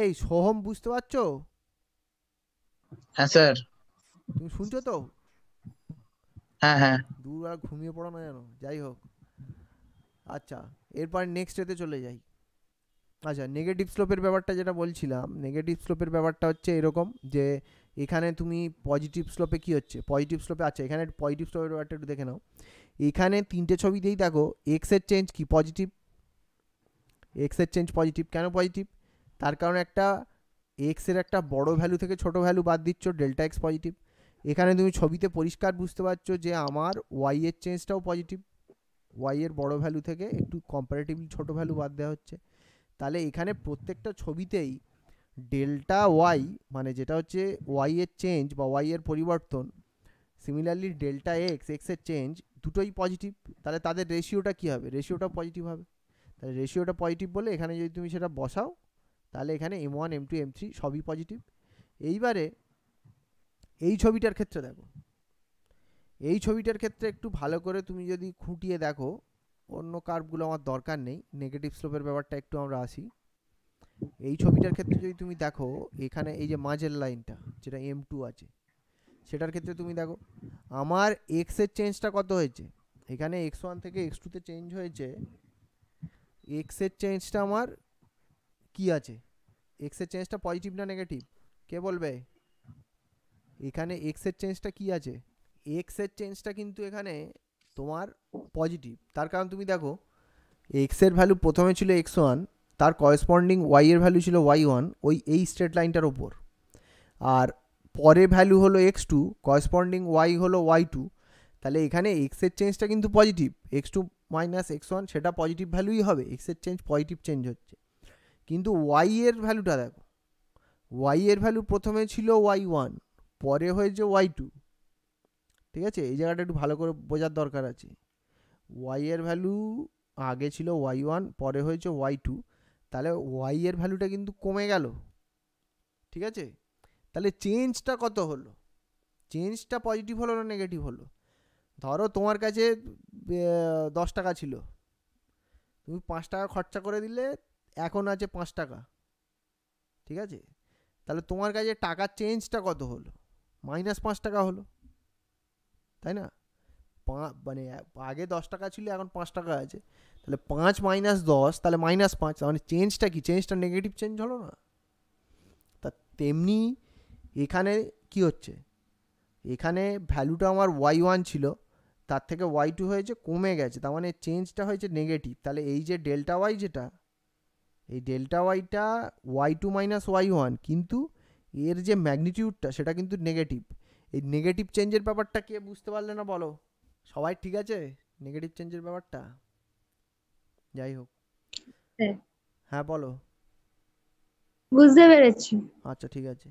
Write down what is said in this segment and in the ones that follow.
এই সোহম বুঝতে পারছো হ্যাঁ স্যার তুমি শুনছো তো হ্যাঁ হ্যাঁ দুবার ঘুমিয়ে পড়ো না জানো যাই হোক আচ্ছা এরপর নেক্সট এতে চলে যাই আচ্ছা নেগেটিভ স্লোপের ব্যাপারটা যেটা বলছিলাম নেগেটিভ স্লোপের ব্যাপারটা হচ্ছে এরকম যে এখানে তুমি পজিটিভ স্লোপে কি হচ্ছে পজিটিভ স্লোপে আচ্ছা এখানে পজিটিভ স্লোপের ব্যাপারটা একটু দেখে নাও এখানে তিনটে দিয়েই দেখো এক্সের চেঞ্জ কি পজিটিভ এক্সের চেঞ্জ পজিটিভ কেন পজিটিভ তার কারণ একটা এক্সের একটা বড় ভ্যালু থেকে ছোট ভ্যালু বাদ দিচ্ছ ডেল্টা এক্স পজিটিভ এখানে তুমি ছবিতে পরিষ্কার বুঝতে পারছো যে আমার ওয়াই এর চেঞ্জটাও পজিটিভ ওয়াই এর বড় ভ্যালু থেকে একটু কম্পারেটিভলি ছোট ভ্যালু বাদ দেওয়া হচ্ছে তাহলে এখানে প্রত্যেকটা ছবিতেই ডেল্টা ওয়াই মানে যেটা হচ্ছে ওয়াই এর চেঞ্জ বা ওয়াই এর পরিবর্তন সিমিলারলি ডেল্টা এক্স এক্সের চেঞ্জ দুটোই পজিটিভ তাহলে তাদের রেশিওটা কী হবে রেশিওটা পজিটিভ হবে তাহলে রেশিওটা পজিটিভ বলে এখানে যদি তুমি সেটা বসাও তাহলে এখানে M one M two M three সবই পজিটিভ এইবারে এই ছবিটার ক্ষেত্রে দেখো এই ছবিটার ক্ষেত্রে একটু ভালো করে তুমি যদি খুঁটিয়ে দেখো অন্য কার্ভগুলো আমার দরকার নেই নেগেটিভ স্লোপের ব্যাপারটা একটু আমরা আসি এই ছবিটার ক্ষেত্রে যদি তুমি দেখো এখানে এই যে মাঝের লাইনটা যেটা এম টু আছে সেটার ক্ষেত্রে তুমি দেখো আমার এক্সের চেঞ্জটা কত হয়েছে এখানে এক্স ওয়ান থেকে এক্স টুতে চেঞ্জ হয়েছে এক্সের চেঞ্জটা আমার কি আছে এক্স এর চেঞ্জটা পজিটিভ না নেগেটিভ কে বলবে এখানে এক্স এর চেঞ্জটা কি আছে এক্স এর চেঞ্জটা কিন্তু এখানে তোমার পজিটিভ তার কারণ তুমি দেখো এক্সের ভ্যালু প্রথমে ছিল এক্স ওয়ান তার ওয়াই এর ভ্যালু ছিল ওয়াই ওয়ান ওই এই স্ট্রেট লাইনটার ওপর আর পরে ভ্যালু হলো এক্স টু করেসপন্ডিং ওয়াই হলো ওয়াই টু তাহলে এখানে এক্স এর চেঞ্জটা কিন্তু positive X two minus X one সেটা পজিটিভ ভ্যালুই হবে এক্স এর চেঞ্জ পজিটিভ চেঞ্জ হচ্ছে কিন্তু ওয়াই এর ভ্যালুটা দেখো ওয়াই এর ভ্যালু প্রথমে ছিল ওয়াই ওয়ান পরে হয়েছে ওয়াই টু ঠিক আছে এই জায়গাটা একটু ভালো করে বোঝার দরকার আছে ওয়াই এর ভ্যালু আগে ছিল ওয়াই ওয়ান পরে হয়েছে ওয়াই টু তাহলে ওয়াই এর ভ্যালুটা কিন্তু কমে গেল ঠিক আছে তাহলে চেঞ্জটা কত হলো চেঞ্জটা পজিটিভ হলো না নেগেটিভ হলো ধরো তোমার কাছে দশ টাকা ছিল তুমি পাঁচ টাকা খরচা করে দিলে এখন আছে পাঁচ টাকা ঠিক আছে তাহলে তোমার কাছে টাকা চেঞ্জটা কত হলো মাইনাস পাঁচ টাকা হলো তাই না মানে আগে দশ টাকা ছিল এখন পাঁচ টাকা আছে তাহলে পাঁচ মাইনাস দশ তাহলে মাইনাস পাঁচ মানে চেঞ্জটা কি চেঞ্জটা নেগেটিভ চেঞ্জ হলো না তা তেমনি এখানে কি হচ্ছে এখানে ভ্যালুটা আমার ওয়াই ওয়ান ছিল তার থেকে ওয়াই টু হয়েছে কমে গেছে তার মানে চেঞ্জটা হয়েছে নেগেটিভ তাহলে এই যে ডেল্টা ওয়াই যেটা এই ডেল্টা ওয়াইটা Y two minus Y one কিন্তু এর যে ম্যাগনিটিউডটা সেটা কিন্তু নেগেটিভ এই নেগেটিভ চেঞ্জের ব্যাপারটা কে বুঝতে পারলে না বলো সবাই ঠিক আছে নেগেটিভ চেঞ্জের ব্যাপারটা যাই হোক হ্যাঁ।, হ্যাঁ বলো বুঝতে পেরেছি আচ্ছা ঠিক আছে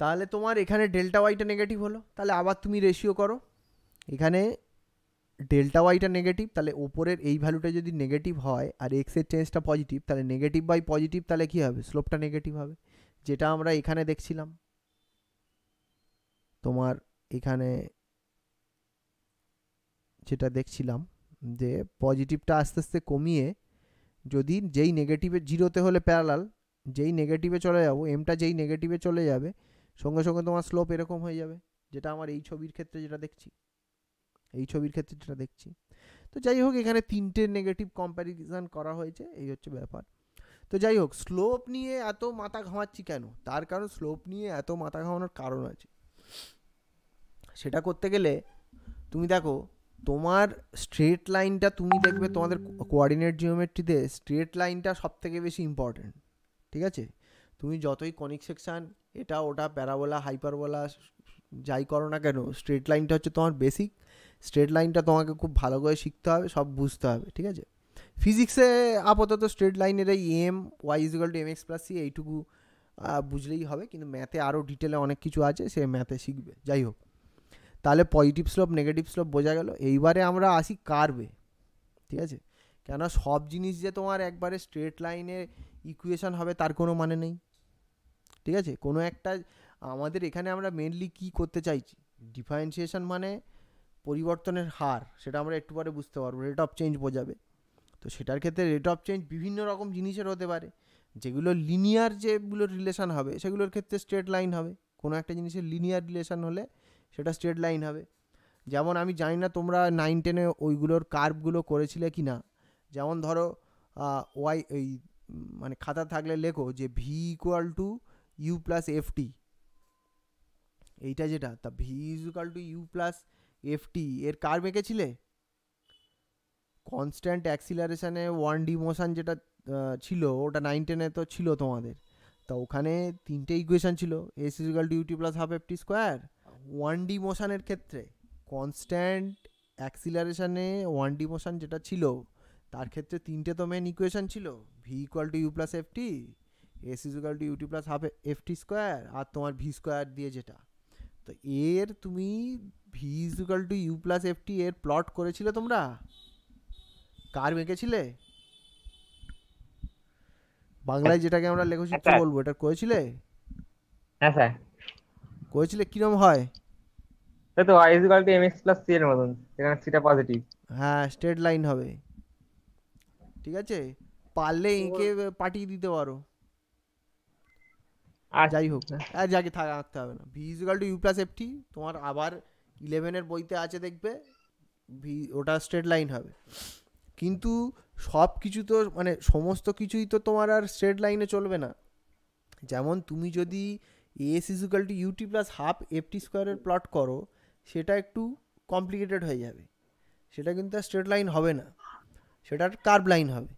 তাহলে তোমার এখানে ডেল্টা ওয়াইটা নেগেটিভ হলো তাহলে আবার তুমি রেশিও করো এখানে ডেল্টা ওয়াইটা নেগেটিভ তাহলে ওপরের এই ভ্যালুটা যদি নেগেটিভ হয় আর এক্সের চেঞ্জটা পজিটিভ তাহলে নেগেটিভ বাই পজিটিভ তাহলে কী হবে স্লোপটা নেগেটিভ হবে যেটা আমরা এখানে দেখছিলাম তোমার এখানে যেটা দেখছিলাম যে পজিটিভটা আস্তে আস্তে কমিয়ে যদি যেই নেগেটিভে জিরোতে হলে প্যারালাল যেই নেগেটিভে চলে যাবো এমটা যেই নেগেটিভে চলে যাবে সঙ্গে সঙ্গে তোমার স্লোপ এরকম হয়ে যাবে যেটা আমার এই ছবির ক্ষেত্রে যেটা দেখছি এই ছবির ক্ষেত্রে যেটা দেখছি তো যাই হোক এখানে তিনটে নেগেটিভ কম্প্যারিজন করা হয়েছে এই হচ্ছে ব্যাপার তো যাই হোক স্লোপ নিয়ে এত মাথা ঘামাচ্ছি কেন তার কারণ স্লোপ নিয়ে এত মাথা ঘামানোর কারণ আছে সেটা করতে গেলে তুমি দেখো তোমার স্ট্রেট লাইনটা তুমি দেখবে তোমাদের কোয়ার্ডিনেট জিওমেট্রিতে স্ট্রেট লাইনটা সব থেকে বেশি ইম্পর্ট্যান্ট ঠিক আছে তুমি যতই কনিক সেকশান এটা ওটা প্যারাবোলা হাইপারবোলা যাই করো না কেন স্ট্রেট লাইনটা হচ্ছে তোমার বেসিক স্ট্রেট লাইনটা তোমাকে খুব ভালো করে শিখতে হবে সব বুঝতে হবে ঠিক আছে ফিজিক্সে আপাতত স্ট্রেট লাইনের এই um Y is equal to M X plus C এইটুকু বুঝলেই হবে কিন্তু ম্যাথে আরও ডিটেলে অনেক কিছু আছে সে ম্যাথে শিখবে যাই হোক তাহলে পজিটিভ স্লোপ নেগেটিভ স্লোপ বোঝা গেল এইবারে আমরা আসি কার্ভে ঠিক আছে কেন সব জিনিস যে তোমার একবারে স্ট্রেট লাইনের ইকুয়েশন হবে তার কোনো মানে নেই ঠিক আছে কোনো একটা আমাদের এখানে আমরা মেনলি কি করতে চাইছি ডিফারেন্সিয়েশন মানে পরিবর্তনের হার সেটা আমরা একটু পরে বুঝতে পারবো রেট অফ চেঞ্জ বোঝাবে তো সেটার ক্ষেত্রে রেট অফ চেঞ্জ বিভিন্ন রকম জিনিসের হতে পারে যেগুলো লিনিয়ার যেগুলোর রিলেশান হবে সেগুলোর ক্ষেত্রে স্ট্রেট লাইন হবে কোনো একটা জিনিসের লিনিয়ার রিলেশান হলে সেটা স্ট্রেট লাইন হবে যেমন আমি জানি না তোমরা নাইন টেনে ওইগুলোর কার্ভগুলো করেছিলে কি না যেমন ধরো ওয়াই এই মানে খাতা থাকলে লেখো যে V equal to U plus FT এইটা যেটা তা V is equal to U plus FT এর কার বেঁকেছিলে কনস্ট্যান্ট অ্যাক্সিলারেশানে ওয়ান ডি মোশান যেটা ছিল ওটা নাইন টেনে তো ছিল তোমাদের তা ওখানে তিনটে ইকুয়েশান ছিল S is equal UT plus half FT square one D মোশানের ক্ষেত্রে কনস্ট্যান্ট অ্যাক্সিলারেশানে ওয়ান ডি মোশান যেটা ছিল তার ক্ষেত্রে তিনটে তো মেন ইকুয়েশান ছিল V equal to U plus FT S is equal to UT plus half FT square আর তোমার ভি স্কোয়ার দিয়ে যেটা তো এর তুমি V is equal to U plus F T এর প্লট করেছিলে তোমরা কার মেঁকেছিলে বাংলায় যেটাকে আমরা লেখো লেখচিত্র হ্যাঁ, বলবো এটা করেছিলে হ্যাঁ স্যার করেছিলে কিরম হয় তো y is equal to M X plus C এর মতন এখানে সিটা পজিটিভ হ্যাঁ স্ট্রেট লাইন হবে ঠিক আছে পারলে এঁকে পাঠিয়ে দিতে পারো আর যাই হোক আর হ্যাঁ, যাকে থাকতে হবে না V is equal to U plus F T তোমার আবার ইলেভেনের বইতে আছে দেখবে ভি ওটা স্ট্রেট লাইন হবে কিন্তু সব কিছু তো মানে সমস্ত কিছুই তো তোমার আর স্ট্রেট লাইনে চলবে না যেমন তুমি যদি S is equal to UT plus half FT স্কোয়ারের প্লট করো সেটা একটু কমপ্লিকেটেড হয়ে যাবে সেটা কিন্তু আর স্ট্রেট লাইন হবে না সেটা কার্ভ লাইন হবে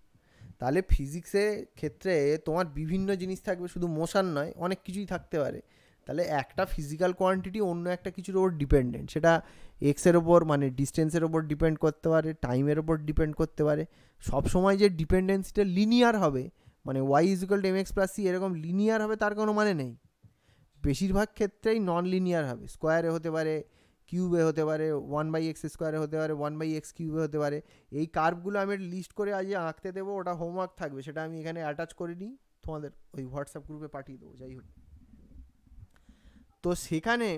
তাহলে ফিজিক্সের ক্ষেত্রে তোমার বিভিন্ন জিনিস থাকবে শুধু মোশান নয় অনেক কিছুই থাকতে পারে তাহলে একটা ফিজিক্যাল কোয়ান্টিটি অন্য একটা কিছুর ওপর ডিপেন্ডেন্ট সেটা এক্সের ওপর মানে ডিস্টেন্সের ওপর ডিপেন্ড করতে পারে টাইমের ওপর ডিপেন্ড করতে পারে সব সময় যে ডিপেন্ডেন্সিটা লিনিয়ার হবে মানে Y is equal M X plus C এরকম লিনিয়ার হবে তার কোনো মানে নেই বেশিরভাগ ক্ষেত্রেই নন লিনিয়ার হবে স্কোয়ারে হতে পারে কিউবে হতে পারে ওয়ান বাই এক্স স্কোয়ারে হতে পারে ওয়ান বাই এক্স কিউবে হতে পারে এই কার্ভগুলো আমি লিস্ট করে আজ আঁকতে দেবো ওটা হোমওয়ার্ক থাকবে সেটা আমি এখানে অ্যাটাচ করে নিই তোমাদের ওই হোয়াটসঅ্যাপ গ্রুপে পাঠিয়ে দেবো যাই হোক তো সেখানে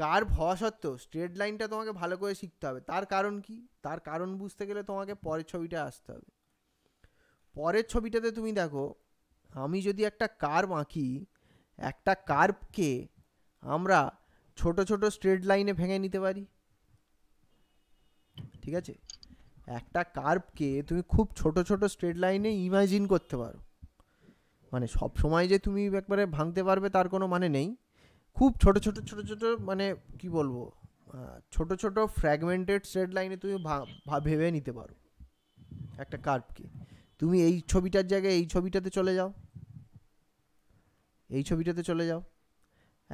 কার হওয়া সত্ত্বেও স্ট্রেট লাইনটা তোমাকে ভালো করে শিখতে হবে তার কারণ কি তার কারণ বুঝতে গেলে তোমাকে পরের ছবিটা আসতে হবে পরের ছবিটাতে তুমি দেখো আমি যদি একটা কার্ভ আঁকি একটা কার্ভকে আমরা ছোট ছোট স্ট্রেট লাইনে ভেঙে নিতে পারি ঠিক আছে একটা কার্ভকে তুমি খুব ছোট ছোট স্ট্রেট লাইনে ইমাজিন করতে পারো মানে সব সময় যে তুমি একবারে ভাঙতে পারবে তার কোনো মানে নেই খুব ছোট ছোট ছোট ছোট মানে কি বলবো ছোট ছোট ফ্র্যাগমেন্টেড স্ট্রেট লাইনে তুমি ভেবে নিতে পারো একটা কার্ভকে তুমি এই ছবিটার জায়গায় এই ছবিটাতে চলে যাও এই ছবিটাতে চলে যাও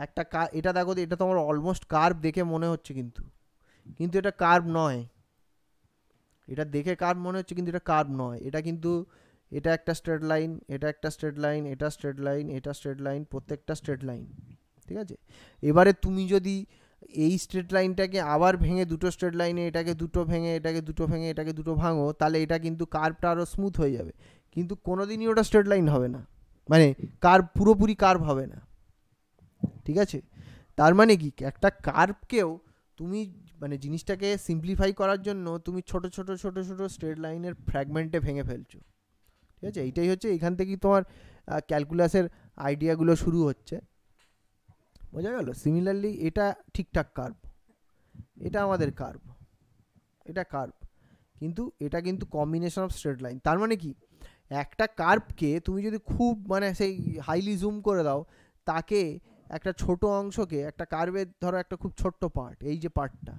একটা এটা দেখো এটা তোমার অলমোস্ট কার্ভ দেখে মনে হচ্ছে কিন্তু কিন্তু এটা কার্ভ নয় এটা দেখে কার্ভ মনে হচ্ছে কিন্তু এটা কার্ভ নয় এটা কিন্তু এটা একটা স্ট্রেট লাইন এটা একটা স্ট্রেট লাইন এটা স্ট্রেট লাইন এটা স্ট্রেট লাইন প্রত্যেকটা স্ট্রেট লাইন ঠিক আছে এবারে তুমি যদি এই স্ট্রেট লাইনটাকে আবার ভেঙে দুটো স্ট্রেট লাইনে এটাকে দুটো ভেঙে এটাকে দুটো ভেঙে এটাকে দুটো ভাঙো তাহলে এটা কিন্তু কার্ভটা আরও স্মুথ হয়ে যাবে কিন্তু কোনো দিনই ওটা স্ট্রেট লাইন হবে না মানে কার্ভ পুরোপুরি কার্ভ হবে না ঠিক আছে তার মানে কি একটা কার্ভকেও তুমি মানে জিনিসটাকে সিম্পলিফাই করার জন্য তুমি ছোট ছোট ছোট ছোট স্ট্রেট লাইনের ফ্র্যাগমেন্টে ভেঙে ফেলছো ঠিক আছে এইটাই হচ্ছে এখান থেকেই তোমার ক্যালকুলাসের আইডিয়াগুলো শুরু হচ্ছে বোঝা গেল সিমিলারলি এটা ঠিকঠাক কার্ভ এটা আমাদের কার্ভ এটা কার্ভ কিন্তু এটা কিন্তু কম্বিনেশন অফ স্ট্রেট লাইন তার মানে কি একটা কার্ভকে তুমি যদি খুব মানে সেই হাইলি জুম করে দাও তাকে একটা ছোট অংশকে একটা কার্ভের ধরো একটা খুব ছোট্ট পার্ট এই যে পার্টটা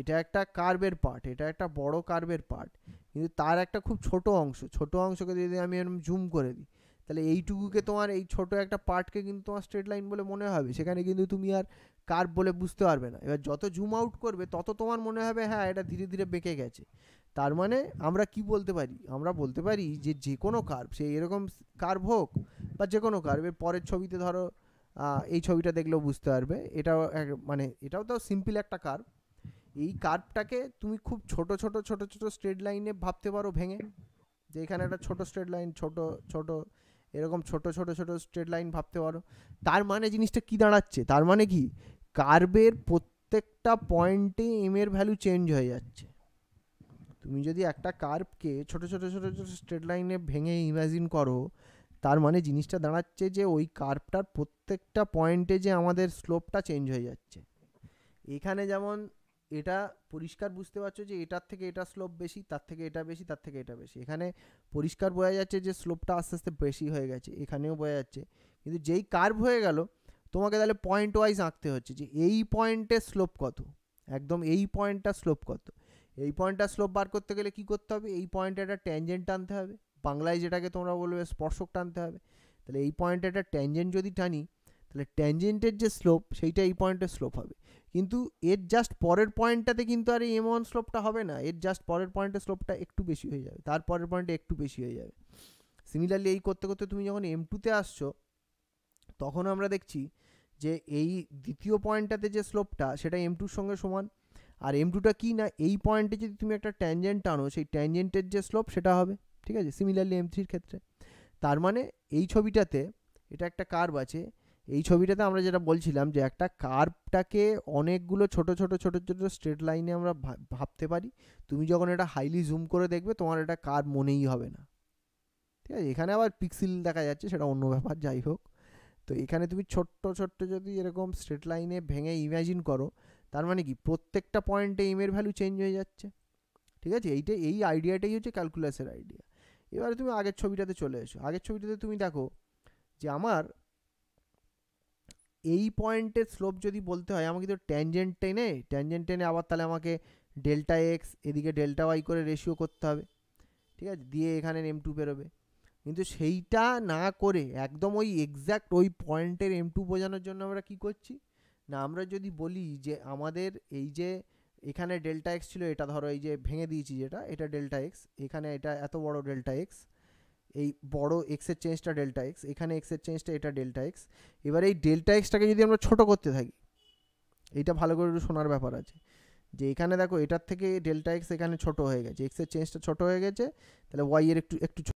এটা একটা কার্বের পার্ট এটা একটা বড় কার্বের পার্ট কিন্তু তার একটা খুব ছোট অংশ ছোট অংশকে যদি আমি এরকম জুম করে দিই তাহলে এইটুকুকে তোমার এই ছোট একটা পার্টকে কিন্তু তোমার স্ট্রেট লাইন বলে মনে হবে সেখানে কিন্তু তুমি আর কার্ভ বলে বুঝতে পারবে না এবার যত জুম আউট করবে তত তোমার মনে হবে হ্যাঁ এটা ধীরে ধীরে বেঁকে গেছে তার মানে আমরা কি বলতে পারি আমরা বলতে পারি যে যে কোনো কার্ভ সে এরকম কার্ভ হোক বা যে কোনো এর পরের ছবিতে ধরো এই ছবিটা দেখলেও বুঝতে পারবে এটাও মানে এটাও তো সিম্পল একটা কার্ভ এই কার্ভটাকে তুমি খুব ছোট ছোট ছোট ছোট স্ট্রেট লাইনে ভাবতে পারো ভেঙে যে এখানে একটা ছোট স্ট্রেট লাইন ছোট ছোট এরকম ছোট ছোট ছোট স্ট্রেট লাইন ভাবতে পারো তার মানে জিনিসটা কি দাঁড়াচ্ছে তার মানে কি কার্ভের প্রত্যেকটা পয়েন্টে এম এর ভ্যালু চেঞ্জ হয়ে যাচ্ছে তুমি যদি একটা কার্ভকে ছোট ছোট ছোট ছোট স্ট্রেট লাইনে ভেঙে ইমাজিন করো তার মানে জিনিসটা দাঁড়াচ্ছে যে ওই কার্ভটার প্রত্যেকটা পয়েন্টে যে আমাদের স্লোপটা চেঞ্জ হয়ে যাচ্ছে এখানে যেমন এটা পরিষ্কার বুঝতে পারছো যে এটার থেকে এটা স্লোপ বেশি তার থেকে এটা বেশি তার থেকে এটা বেশি এখানে পরিষ্কার বোঝা যাচ্ছে যে স্লোপটা আস্তে আস্তে বেশি হয়ে গেছে এখানেও বোঝা যাচ্ছে কিন্তু যেই কার্ভ হয়ে গেল তোমাকে তাহলে পয়েন্ট ওয়াইজ আঁকতে হচ্ছে যে এই পয়েন্টে স্লোপ কত একদম এই পয়েন্টটা স্লোপ কত এই পয়েন্টটা স্লোপ বার করতে গেলে কি করতে হবে এই পয়েন্টে একটা ট্যানজেন্ট টানতে হবে বাংলায় যেটাকে তোমরা বলবে স্পর্শক টানতে হবে তাহলে এই পয়েন্টে একটা ট্যানজেন্ট যদি টানি তাহলে ট্যানজেন্টের যে স্লোপ সেইটা এই পয়েন্টের স্লোপ হবে কিন্তু এর জাস্ট পরের পয়েন্টটাতে কিন্তু আর এম ওয়ান স্লোপটা হবে না এর জাস্ট পরের পয়েন্টের স্লোপটা একটু বেশি হয়ে যাবে তার পরের পয়েন্টে একটু বেশি হয়ে যাবে সিমিলারলি এই করতে করতে তুমি যখন এম টুতে আসছো তখন আমরা দেখছি যে এই দ্বিতীয় পয়েন্টটাতে যে স্লোপটা সেটা এম টুর সঙ্গে সমান আর এম টুটা কী না এই পয়েন্টে যদি তুমি একটা ট্যানজেন্ট টানো সেই ট্যানজেন্টের যে স্লোপ সেটা হবে ঠিক আছে সিমিলারলি এম থ্রির ক্ষেত্রে তার মানে এই ছবিটাতে এটা একটা কার্ভ আছে এই ছবিটাতে আমরা যেটা বলছিলাম যে একটা কার্ভটাকে অনেকগুলো ছোট ছোট ছোট ছোট স্ট্রেট লাইনে আমরা ভাবতে পারি তুমি যখন এটা হাইলি জুম করে দেখবে তোমার এটা কার্ভ মনেই হবে না ঠিক আছে এখানে আবার পিক্সেল দেখা যাচ্ছে সেটা অন্য ব্যাপার যাই হোক তো এখানে তুমি ছোট্ট ছোট্ট যদি এরকম স্ট্রেট লাইনে ভেঙে ইমাজিন করো তার মানে কি প্রত্যেকটা পয়েন্টে এমের ভ্যালু চেঞ্জ হয়ে যাচ্ছে ঠিক আছে এইটা এই আইডিয়াটাই হচ্ছে ক্যালকুলাসের আইডিয়া এবারে তুমি আগের ছবিটাতে চলে এসো আগের ছবিটাতে তুমি দেখো যে আমার এই পয়েন্টের স্লোপ যদি বলতে হয় আমাকে তো ট্যানজেন্ট টেনে ট্যানজেন্ট টেনে আবার তাহলে আমাকে ডেল্টা এক্স এদিকে ডেল্টা ওয়াই করে রেশিও করতে হবে ঠিক আছে দিয়ে এখানে এম টু বেরোবে কিন্তু সেইটা না করে একদম ওই এক্স্যাক্ট ওই পয়েন্টের এম টু বোঝানোর জন্য আমরা কি করছি না আমরা যদি বলি যে আমাদের এই যে এখানে ডেল্টা এক্স ছিল এটা ধরো এই যে ভেঙে দিয়েছি যেটা এটা ডেল্টা এক্স এখানে এটা এত বড় ডেল্টা এক্স এই বড় এক্সের চেঞ্জটা ডেল্টা এক্স এখানে এক্সের চেঞ্জটা এটা ডেল্টা এক্স এবার এই ডেল্টা এক্সটাকে যদি আমরা ছোট করতে থাকি এইটা ভালো করে একটু শোনার ব্যাপার আছে যে এখানে দেখো এটার থেকে ডেল্টা এক্স এখানে ছোট হয়ে গেছে এক্সের চেঞ্জটা ছোট হয়ে গেছে তাহলে ওয়াই এর একটু একটু